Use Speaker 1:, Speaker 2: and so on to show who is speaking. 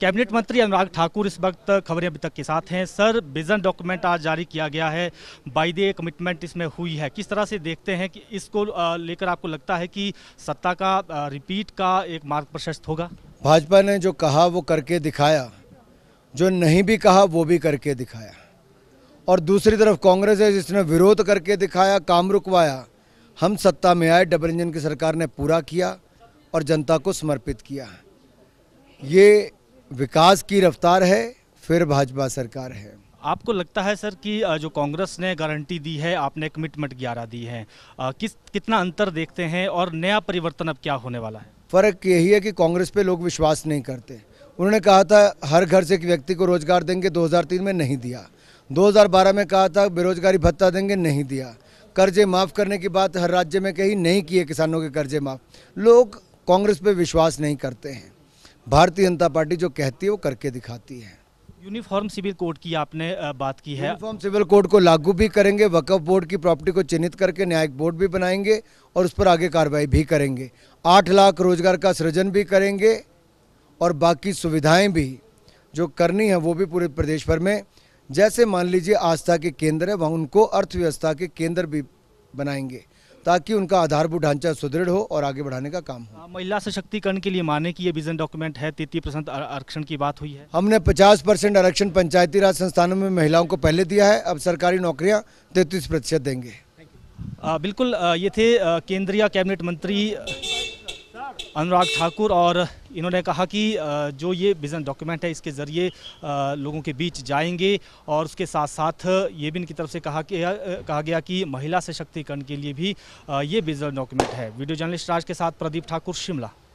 Speaker 1: cabinet मंत्री अनुराग ठाकुर इस वक्त खबरें अभी तक के साथ हैं सर विजन डॉक्यूमेंट आज जारी किया गया है बाई दे कमिटमेंट इसमें हुई है किस तरह से देखते हैं कि इसको लेकर आपको लगता है कि सत्ता का रिपीट का एक मार्ग प्रशस्त होगा
Speaker 2: भाजपा ने जो कहा वो करके दिखाया जो नहीं भी कहा वो भी करके दिखाया और दूसरी तरफ कांग्रेस है जिसने विरोध करके दिखाया काम रुकवाया हम सत्ता में आए डबल इंजन की सरकार ने पूरा किया और जनता को समर्पित किया ये विकास की रफ्तार है फिर भाजपा सरकार है
Speaker 1: आपको लगता है सर कि जो कांग्रेस ने गारंटी दी है आपने कमिटमेंट ग्यारह दी है किस कितना अंतर देखते हैं और नया परिवर्तन अब क्या
Speaker 2: होने वाला है फ़र्क यही है कि कांग्रेस पे लोग विश्वास नहीं करते उन्होंने कहा था हर घर से एक व्यक्ति को रोजगार देंगे 2003 में नहीं दिया 2012 में कहा था बेरोजगारी भत्ता देंगे नहीं दिया कर्जे माफ़ करने की बात हर राज्य में कही नहीं किए किसानों के कर्जे माफ़ लोग कांग्रेस पे विश्वास नहीं करते हैं भारतीय जनता पार्टी जो कहती है वो करके दिखाती है
Speaker 1: यूनिफॉर्म सिविल कोड की आपने बात की है यूनिफॉर्म
Speaker 2: सिविल कोड को लागू भी करेंगे वकफ बोर्ड की प्रॉपर्टी को चिन्हित करके न्यायिक बोर्ड भी बनाएंगे और उस पर आगे कार्रवाई भी करेंगे आठ लाख रोजगार का सृजन भी करेंगे और बाकी सुविधाएं भी जो करनी है वो भी पूरे प्रदेश भर में जैसे मान लीजिए आस्था के केंद्र है वहाँ उनको अर्थव्यवस्था के केंद्र भी बनाएंगे ताकि उनका आधारभूत ढांचा सुदृढ़ हो और आगे बढ़ाने का काम हो हाँ,
Speaker 1: महिला सशक्तिकरण के लिए माने की ये विजन डॉक्यूमेंट है तेती परसेंट आरक्षण की बात हुई है
Speaker 2: हमने पचास परसेंट आरक्षण पंचायती राज संस्थानों में महिलाओं को पहले दिया है अब सरकारी नौकरियाँ तैतीस प्रतिशत देंगे
Speaker 1: आ, बिल्कुल आ, ये थे केंद्रीय कैबिनेट मंत्री अनुराग ठाकुर और इन्होंने कहा कि जो ये विजन डॉक्यूमेंट है इसके ज़रिए लोगों के बीच जाएंगे और उसके साथ साथ ये भी इनकी तरफ से कहा कि कहा गया कि महिला सशक्तिकरण के लिए भी ये विजन डॉक्यूमेंट है वीडियो जर्नलिस्ट राज के साथ प्रदीप ठाकुर शिमला